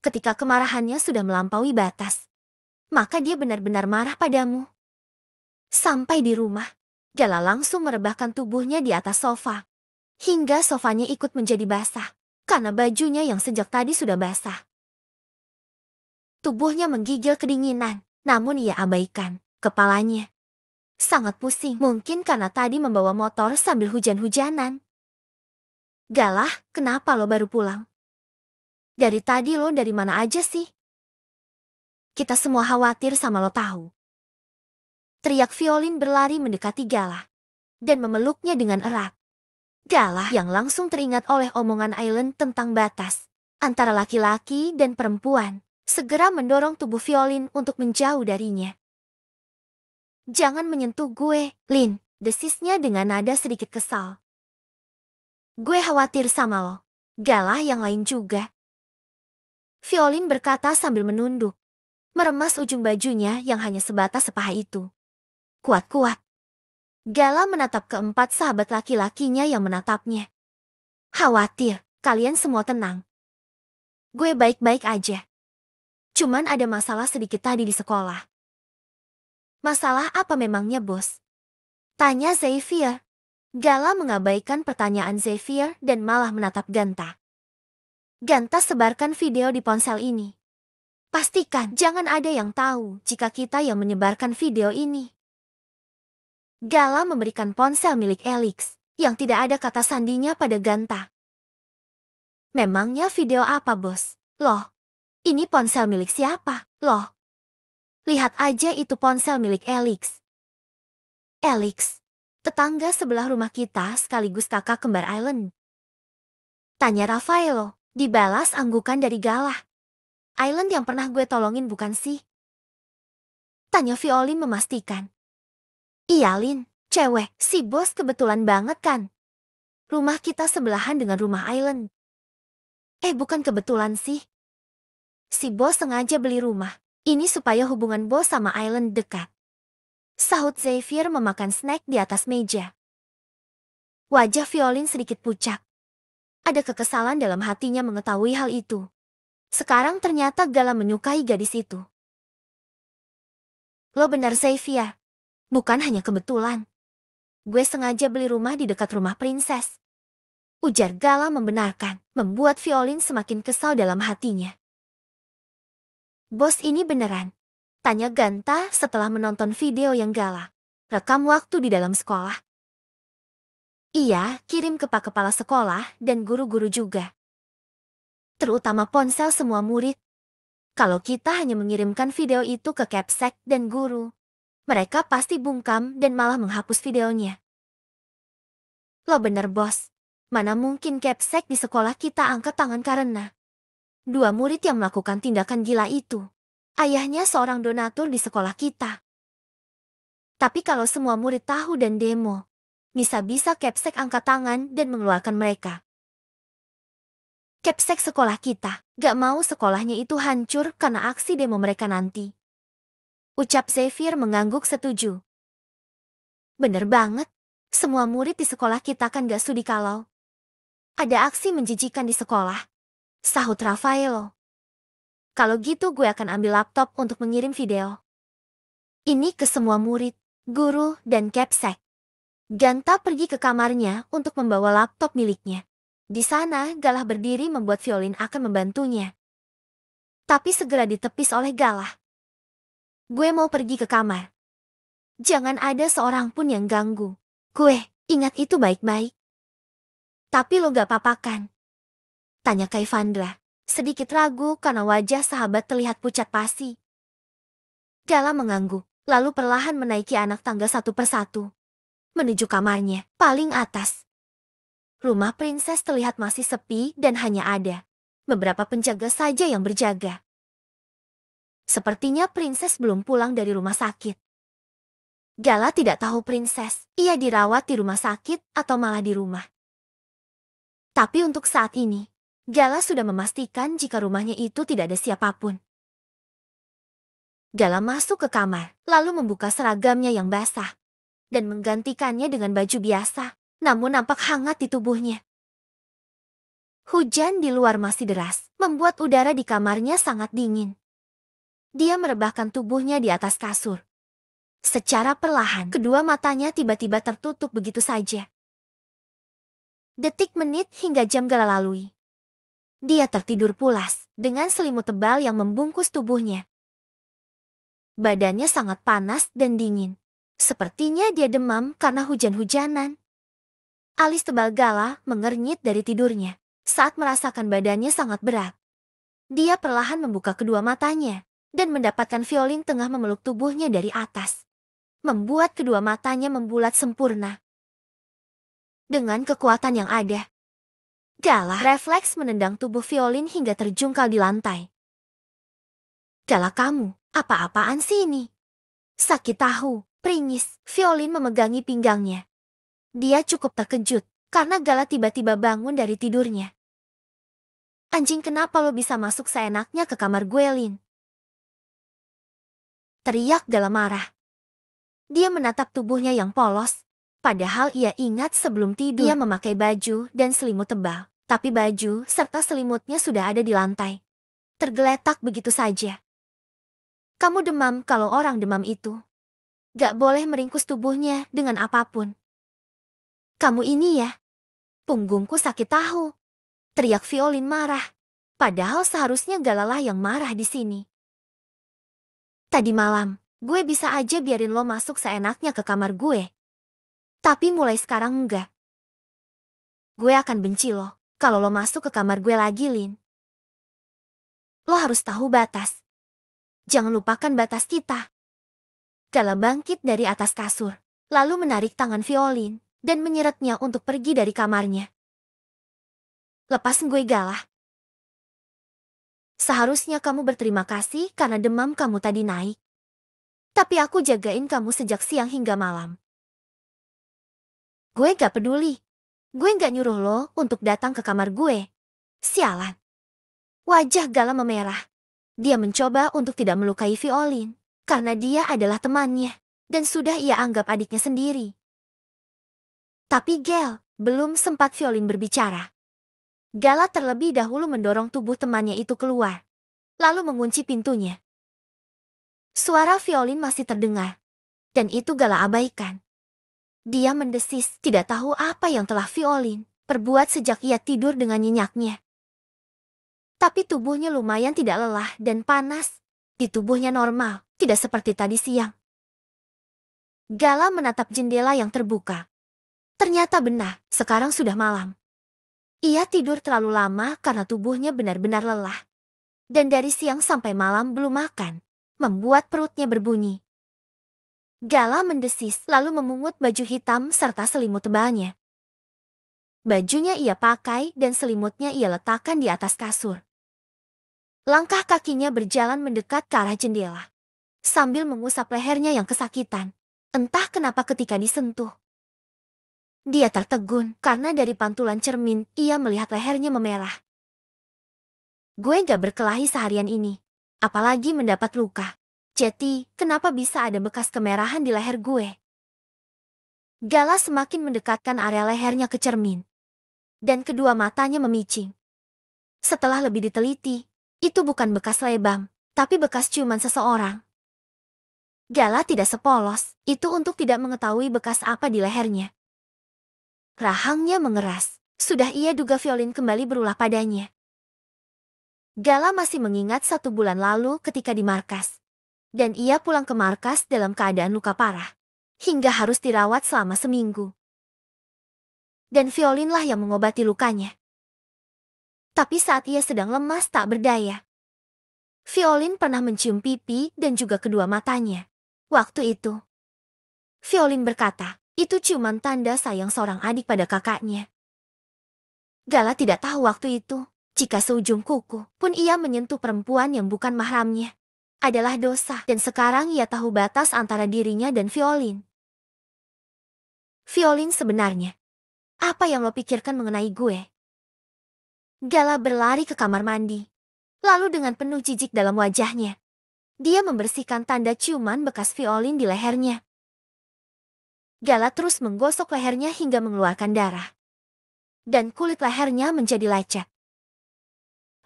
ketika kemarahannya sudah melampaui batas. Maka dia benar-benar marah padamu. Sampai di rumah, Gala langsung merebahkan tubuhnya di atas sofa. Hingga sofanya ikut menjadi basah, karena bajunya yang sejak tadi sudah basah. Tubuhnya menggigil kedinginan, namun ia abaikan kepalanya. Sangat pusing, mungkin karena tadi membawa motor sambil hujan-hujanan. Galah, kenapa lo baru pulang? Dari tadi lo dari mana aja sih? Kita semua khawatir sama lo tahu. Teriak Violin berlari mendekati Galah. Dan memeluknya dengan erat. Galah yang langsung teringat oleh omongan Island tentang batas. Antara laki-laki dan perempuan. Segera mendorong tubuh Violin untuk menjauh darinya. Jangan menyentuh gue, Lin. Desisnya dengan nada sedikit kesal. Gue khawatir sama lo. Galah yang lain juga. Violin berkata sambil menunduk. Meremas ujung bajunya yang hanya sebatas sepaha itu. Kuat-kuat. Gala menatap keempat sahabat laki-lakinya yang menatapnya. Khawatir, kalian semua tenang. Gue baik-baik aja. Cuman ada masalah sedikit tadi di sekolah. Masalah apa memangnya, bos? Tanya Xavier. Gala mengabaikan pertanyaan Xavier dan malah menatap Ganta. Gantas sebarkan video di ponsel ini. Pastikan jangan ada yang tahu jika kita yang menyebarkan video ini. Gala memberikan ponsel milik Elix, yang tidak ada kata sandinya pada Ganta. Memangnya video apa, bos? Loh, ini ponsel milik siapa? Loh, lihat aja itu ponsel milik Elix. Elix, tetangga sebelah rumah kita sekaligus kakak kembar Island. Tanya Rafaelo, Dibalas anggukan dari Galah. Island yang pernah gue tolongin bukan sih? Tanya Violin memastikan. Iya Lin, cewek, si bos kebetulan banget kan? Rumah kita sebelahan dengan rumah Island. Eh bukan kebetulan sih. Si bos sengaja beli rumah. Ini supaya hubungan bos sama Island dekat. Sahut Xavier memakan snack di atas meja. Wajah Violin sedikit pucat ada kekesalan dalam hatinya mengetahui hal itu. Sekarang ternyata Gala menyukai gadis itu. Lo benar Xavier. Bukan hanya kebetulan. Gue sengaja beli rumah di dekat rumah princess. Ujar Gala membenarkan, membuat Violin semakin kesal dalam hatinya. Bos ini beneran? Tanya Ganta setelah menonton video yang Gala. Rekam waktu di dalam sekolah. Iya, kirim ke pak kepala sekolah dan guru-guru juga. Terutama ponsel semua murid. Kalau kita hanya mengirimkan video itu ke Capsec dan guru, mereka pasti bungkam dan malah menghapus videonya. Lo bener bos, mana mungkin Capsec di sekolah kita angkat tangan karena dua murid yang melakukan tindakan gila itu. Ayahnya seorang donatur di sekolah kita. Tapi kalau semua murid tahu dan demo, bisa-bisa Kepsek angkat tangan dan mengeluarkan mereka. Kepsek sekolah kita, gak mau sekolahnya itu hancur karena aksi demo mereka nanti. Ucap Xavier mengangguk setuju. Bener banget, semua murid di sekolah kita kan gak sudi kalau. Ada aksi menjijikan di sekolah. Sahut Rafaelo. Kalau gitu gue akan ambil laptop untuk mengirim video. Ini ke semua murid, guru, dan Kepsek. Ganta pergi ke kamarnya untuk membawa laptop miliknya. Di sana, Galah berdiri membuat Violin akan membantunya. Tapi segera ditepis oleh Galah. Gue mau pergi ke kamar. Jangan ada seorang pun yang ganggu. Gue, ingat itu baik-baik. Tapi lo gak papakan? Tanya Kaivandra. Sedikit ragu karena wajah sahabat terlihat pucat pasi. Galah mengangguk, lalu perlahan menaiki anak tangga satu persatu menuju kamarnya, paling atas. Rumah princess terlihat masih sepi dan hanya ada beberapa penjaga saja yang berjaga. Sepertinya princess belum pulang dari rumah sakit. Gala tidak tahu princess, ia dirawat di rumah sakit atau malah di rumah. Tapi untuk saat ini, Gala sudah memastikan jika rumahnya itu tidak ada siapapun. Gala masuk ke kamar, lalu membuka seragamnya yang basah dan menggantikannya dengan baju biasa, namun nampak hangat di tubuhnya. Hujan di luar masih deras, membuat udara di kamarnya sangat dingin. Dia merebahkan tubuhnya di atas kasur. Secara perlahan, kedua matanya tiba-tiba tertutup begitu saja. Detik menit hingga jam gala lalui. Dia tertidur pulas, dengan selimut tebal yang membungkus tubuhnya. Badannya sangat panas dan dingin. Sepertinya dia demam karena hujan-hujanan. Alis tebal Gala mengernyit dari tidurnya saat merasakan badannya sangat berat. Dia perlahan membuka kedua matanya dan mendapatkan violin tengah memeluk tubuhnya dari atas. Membuat kedua matanya membulat sempurna. Dengan kekuatan yang ada, Gala refleks menendang tubuh violin hingga terjungkal di lantai. Gala kamu, apa-apaan sih ini? Sakit tahu, Pringis, Violin memegangi pinggangnya. Dia cukup terkejut, karena Gala tiba-tiba bangun dari tidurnya. Anjing kenapa lo bisa masuk seenaknya ke kamar gue, Lin? Teriak Gala marah. Dia menatap tubuhnya yang polos, padahal ia ingat sebelum tidur dia memakai baju dan selimut tebal. Tapi baju serta selimutnya sudah ada di lantai. Tergeletak begitu saja. Kamu demam kalau orang demam itu. Gak boleh meringkus tubuhnya dengan apapun. Kamu ini ya? Punggungku sakit tahu. Teriak Violin marah. Padahal seharusnya Galalah yang marah di sini. Tadi malam, gue bisa aja biarin lo masuk seenaknya ke kamar gue. Tapi mulai sekarang enggak. Gue akan benci lo kalau lo masuk ke kamar gue lagi, Lin. Lo harus tahu batas. Jangan lupakan batas kita. Dalam bangkit dari atas kasur, lalu menarik tangan violin, dan menyeretnya untuk pergi dari kamarnya. Lepas gue galah. Seharusnya kamu berterima kasih karena demam kamu tadi naik. Tapi aku jagain kamu sejak siang hingga malam. Gue gak peduli. Gue gak nyuruh lo untuk datang ke kamar gue. Sialan. Wajah Gala memerah. Dia mencoba untuk tidak melukai Violin, karena dia adalah temannya, dan sudah ia anggap adiknya sendiri. Tapi Gel, belum sempat Violin berbicara. Gala terlebih dahulu mendorong tubuh temannya itu keluar, lalu mengunci pintunya. Suara Violin masih terdengar, dan itu Gala abaikan. Dia mendesis, tidak tahu apa yang telah Violin perbuat sejak ia tidur dengan nyenyaknya. Tapi tubuhnya lumayan tidak lelah dan panas di tubuhnya normal, tidak seperti tadi siang. Gala menatap jendela yang terbuka. Ternyata benar, sekarang sudah malam. Ia tidur terlalu lama karena tubuhnya benar-benar lelah. Dan dari siang sampai malam belum makan, membuat perutnya berbunyi. Gala mendesis lalu memungut baju hitam serta selimut tebalnya. Bajunya ia pakai dan selimutnya ia letakkan di atas kasur. Langkah kakinya berjalan mendekat ke arah jendela. Sambil mengusap lehernya yang kesakitan. Entah kenapa ketika disentuh. Dia tertegun karena dari pantulan cermin ia melihat lehernya memerah. Gue gak berkelahi seharian ini. Apalagi mendapat luka. Jadi, kenapa bisa ada bekas kemerahan di leher gue? Gala semakin mendekatkan area lehernya ke cermin. Dan kedua matanya memicing. Setelah lebih diteliti, itu bukan bekas lebam, tapi bekas ciuman seseorang. Gala tidak sepolos, itu untuk tidak mengetahui bekas apa di lehernya. Rahangnya mengeras, sudah ia duga violin kembali berulah padanya. Gala masih mengingat satu bulan lalu ketika di markas. Dan ia pulang ke markas dalam keadaan luka parah. Hingga harus dirawat selama seminggu. Dan violinlah yang mengobati lukanya tapi saat ia sedang lemas tak berdaya. Violin pernah mencium pipi dan juga kedua matanya. Waktu itu, Violin berkata, itu ciuman tanda sayang seorang adik pada kakaknya. Gala tidak tahu waktu itu, jika seujung kuku pun ia menyentuh perempuan yang bukan mahramnya. Adalah dosa, dan sekarang ia tahu batas antara dirinya dan Violin. Violin sebenarnya, apa yang lo pikirkan mengenai gue? Gala berlari ke kamar mandi. Lalu dengan penuh jijik dalam wajahnya, dia membersihkan tanda ciuman bekas violin di lehernya. Gala terus menggosok lehernya hingga mengeluarkan darah. Dan kulit lehernya menjadi lecet.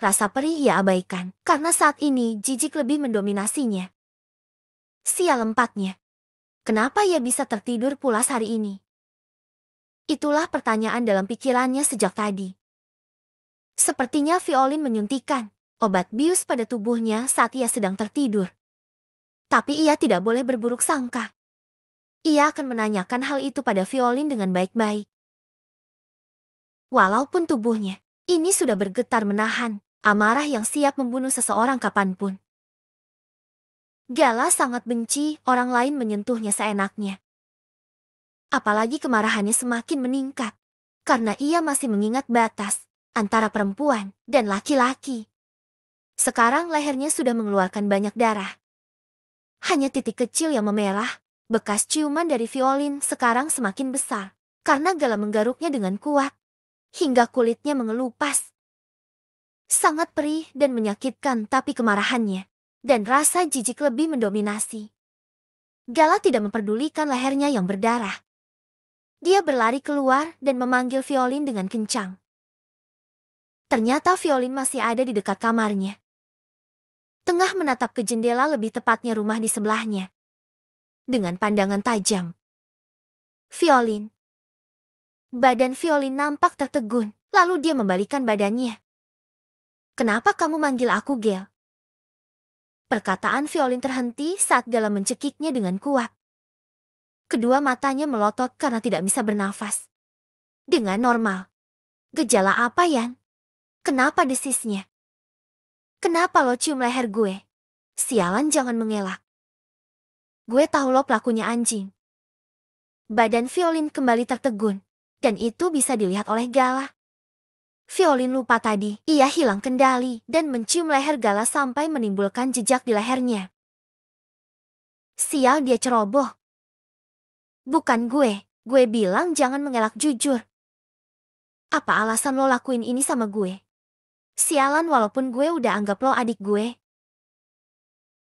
Rasa perih ia abaikan, karena saat ini jijik lebih mendominasinya. Sial empatnya. Kenapa ia bisa tertidur pulas hari ini? Itulah pertanyaan dalam pikirannya sejak tadi. Sepertinya Violin menyuntikan obat bius pada tubuhnya saat ia sedang tertidur. Tapi ia tidak boleh berburuk sangka. Ia akan menanyakan hal itu pada Violin dengan baik-baik. Walaupun tubuhnya ini sudah bergetar menahan amarah yang siap membunuh seseorang kapanpun. Gala sangat benci orang lain menyentuhnya seenaknya. Apalagi kemarahannya semakin meningkat karena ia masih mengingat batas antara perempuan dan laki-laki. Sekarang lehernya sudah mengeluarkan banyak darah. Hanya titik kecil yang memerah, bekas ciuman dari violin sekarang semakin besar, karena Gala menggaruknya dengan kuat, hingga kulitnya mengelupas. Sangat perih dan menyakitkan tapi kemarahannya, dan rasa jijik lebih mendominasi. Gala tidak memperdulikan lehernya yang berdarah. Dia berlari keluar dan memanggil violin dengan kencang. Ternyata violin masih ada di dekat kamarnya. Tengah menatap ke jendela lebih tepatnya rumah di sebelahnya. Dengan pandangan tajam. Violin. Badan violin nampak tertegun, lalu dia membalikan badannya. Kenapa kamu manggil aku Gel? Perkataan violin terhenti saat Gala mencekiknya dengan kuat. Kedua matanya melotot karena tidak bisa bernafas. Dengan normal. Gejala apa, yang? Kenapa desisnya? Kenapa lo cium leher gue? Sialan jangan mengelak. Gue tahu lo pelakunya anjing. Badan Violin kembali tertegun, dan itu bisa dilihat oleh Gala. Violin lupa tadi, ia hilang kendali dan mencium leher Gala sampai menimbulkan jejak di lehernya. Sial dia ceroboh. Bukan gue, gue bilang jangan mengelak jujur. Apa alasan lo lakuin ini sama gue? Sialan walaupun gue udah anggap lo adik gue.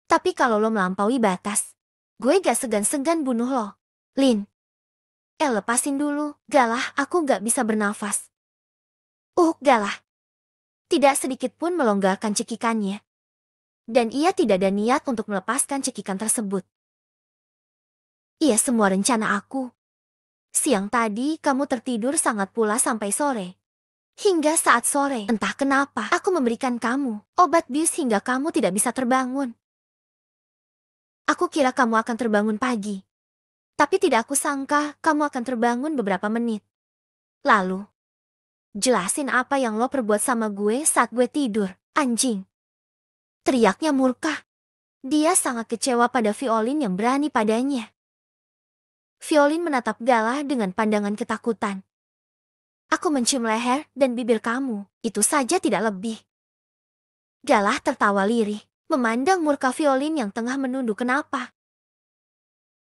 Tapi kalau lo melampaui batas, gue gak segan-segan bunuh lo. Lin. Eh lepasin dulu, galah aku gak bisa bernafas. Uh, galah. Tidak sedikit pun melonggarkan cekikannya. Dan ia tidak ada niat untuk melepaskan cekikan tersebut. Iya semua rencana aku. Siang tadi kamu tertidur sangat pula sampai sore. Hingga saat sore, entah kenapa, aku memberikan kamu obat bius hingga kamu tidak bisa terbangun. Aku kira kamu akan terbangun pagi. Tapi tidak aku sangka kamu akan terbangun beberapa menit. Lalu, jelasin apa yang lo perbuat sama gue saat gue tidur, anjing. Teriaknya murka. Dia sangat kecewa pada Violin yang berani padanya. Violin menatap Galah dengan pandangan ketakutan. Aku mencium leher dan bibir kamu, itu saja tidak lebih. Galah tertawa lirih, memandang murka violin yang tengah menunduk kenapa.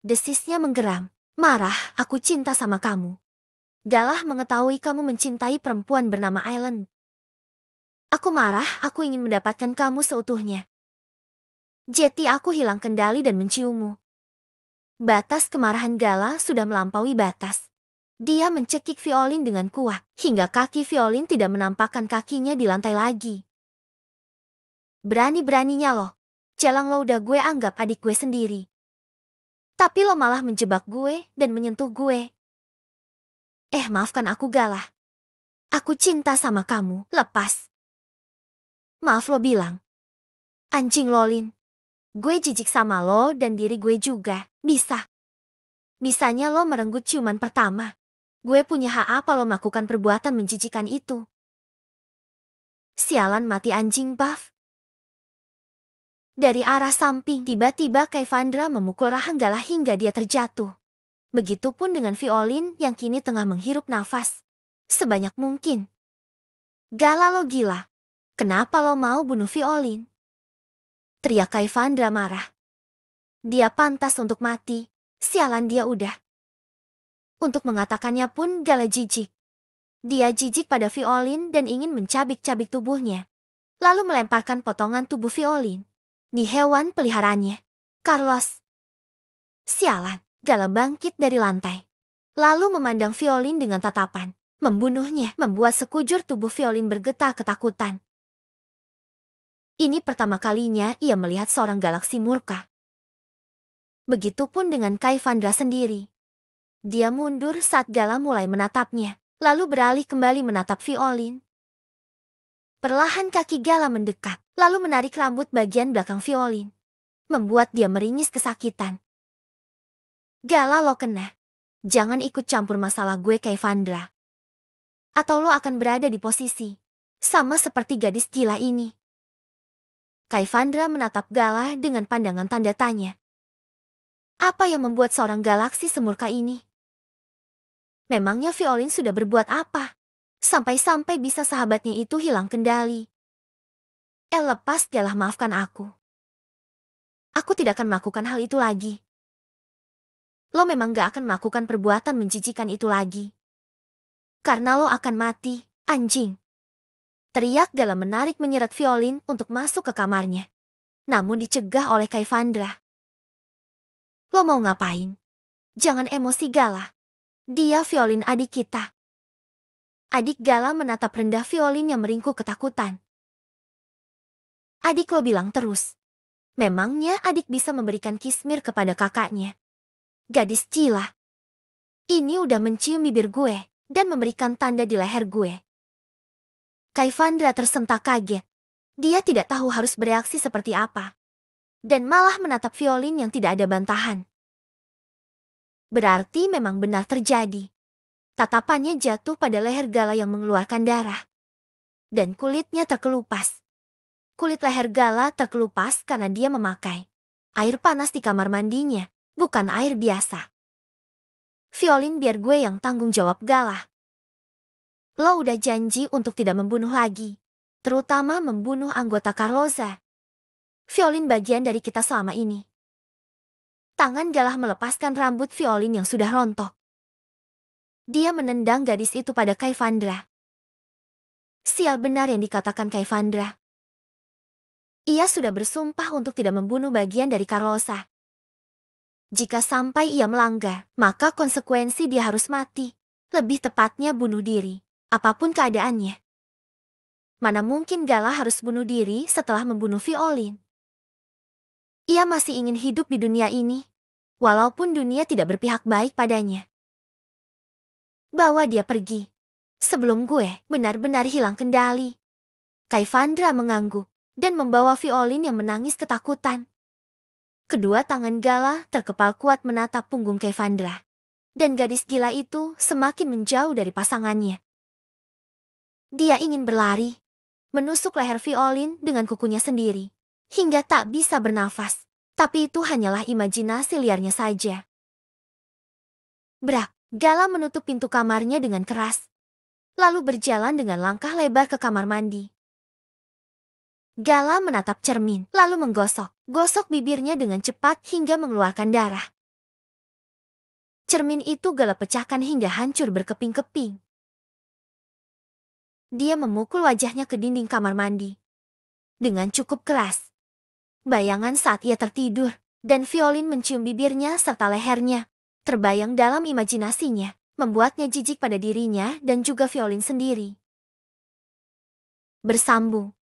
Desisnya menggeram, marah aku cinta sama kamu. Galah mengetahui kamu mencintai perempuan bernama Island. Aku marah, aku ingin mendapatkan kamu seutuhnya. Jeti aku hilang kendali dan menciummu. Batas kemarahan Gala sudah melampaui batas. Dia mencekik violin dengan kuat hingga kaki violin tidak menampakkan kakinya di lantai lagi. Berani-beraninya lo? Celang lo udah gue anggap adik gue sendiri. Tapi lo malah menjebak gue dan menyentuh gue. Eh maafkan aku galah. Aku cinta sama kamu, lepas. Maaf lo bilang. Anjing lolin. Gue jijik sama lo dan diri gue juga, bisa. Bisanya lo merenggut ciuman pertama. Gue punya hak apa lo melakukan perbuatan menjijikan itu? Sialan mati anjing, Buff. Dari arah samping, tiba-tiba Kaivandra memukul Rahanggala hingga dia terjatuh. Begitupun dengan violin yang kini tengah menghirup nafas. Sebanyak mungkin. Gala lo gila. Kenapa lo mau bunuh violin? Teriak Kaivandra marah. Dia pantas untuk mati. Sialan dia udah. Untuk mengatakannya pun Gala jijik. Dia jijik pada violin dan ingin mencabik-cabik tubuhnya. Lalu melemparkan potongan tubuh violin di hewan peliharaannya. Carlos. Sialan, Gala bangkit dari lantai. Lalu memandang violin dengan tatapan. Membunuhnya membuat sekujur tubuh violin bergetar ketakutan. Ini pertama kalinya ia melihat seorang galaksi murka. Begitupun dengan Kai Vandra sendiri. Dia mundur saat Gala mulai menatapnya, lalu beralih kembali menatap Violin. Perlahan kaki Gala mendekat, lalu menarik rambut bagian belakang Violin. Membuat dia meringis kesakitan. Gala lo kena. Jangan ikut campur masalah gue kayak Vandra. Atau lo akan berada di posisi. Sama seperti gadis gila ini. Kaivandra menatap Gala dengan pandangan tanda tanya. Apa yang membuat seorang galaksi semurka ini? memangnya Violin sudah berbuat apa? Sampai-sampai bisa sahabatnya itu hilang kendali. El eh, lepas dialah maafkan aku. Aku tidak akan melakukan hal itu lagi. Lo memang gak akan melakukan perbuatan menjijikan itu lagi. Karena lo akan mati, anjing. Teriak dalam menarik menyeret violin untuk masuk ke kamarnya. Namun dicegah oleh Kaivandra. Lo mau ngapain? Jangan emosi galah. Dia violin adik kita. Adik Gala menatap rendah violin yang meringkuk ketakutan. Adik lo bilang terus. Memangnya adik bisa memberikan kismir kepada kakaknya. Gadis Cila. Ini udah mencium bibir gue dan memberikan tanda di leher gue. Kaifandra tersentak kaget. Dia tidak tahu harus bereaksi seperti apa. Dan malah menatap violin yang tidak ada bantahan berarti memang benar terjadi. Tatapannya jatuh pada leher Gala yang mengeluarkan darah. Dan kulitnya terkelupas. Kulit leher Gala terkelupas karena dia memakai air panas di kamar mandinya, bukan air biasa. Violin biar gue yang tanggung jawab Gala. Lo udah janji untuk tidak membunuh lagi, terutama membunuh anggota Carloza. Violin bagian dari kita selama ini. Tangan galah melepaskan rambut violin yang sudah rontok. Dia menendang gadis itu pada Kaivandra. Sial benar yang dikatakan Kaivandra. Ia sudah bersumpah untuk tidak membunuh bagian dari Carlosa. Jika sampai ia melanggar, maka konsekuensi dia harus mati. Lebih tepatnya bunuh diri, apapun keadaannya. Mana mungkin Gala harus bunuh diri setelah membunuh Violin? Ia masih ingin hidup di dunia ini walaupun dunia tidak berpihak baik padanya. Bawa dia pergi. Sebelum gue benar-benar hilang kendali. Kaifandra mengangguk dan membawa violin yang menangis ketakutan. Kedua tangan Gala terkepal kuat menatap punggung Kaifandra. Dan gadis gila itu semakin menjauh dari pasangannya. Dia ingin berlari, menusuk leher violin dengan kukunya sendiri, hingga tak bisa bernafas. Tapi itu hanyalah imajinasi liarnya saja. Brak, Gala menutup pintu kamarnya dengan keras. Lalu berjalan dengan langkah lebar ke kamar mandi. Gala menatap cermin, lalu menggosok. Gosok bibirnya dengan cepat hingga mengeluarkan darah. Cermin itu Gala pecahkan hingga hancur berkeping-keping. Dia memukul wajahnya ke dinding kamar mandi. Dengan cukup keras. Bayangan saat ia tertidur, dan violin mencium bibirnya serta lehernya. Terbayang dalam imajinasinya, membuatnya jijik pada dirinya dan juga violin sendiri. Bersambung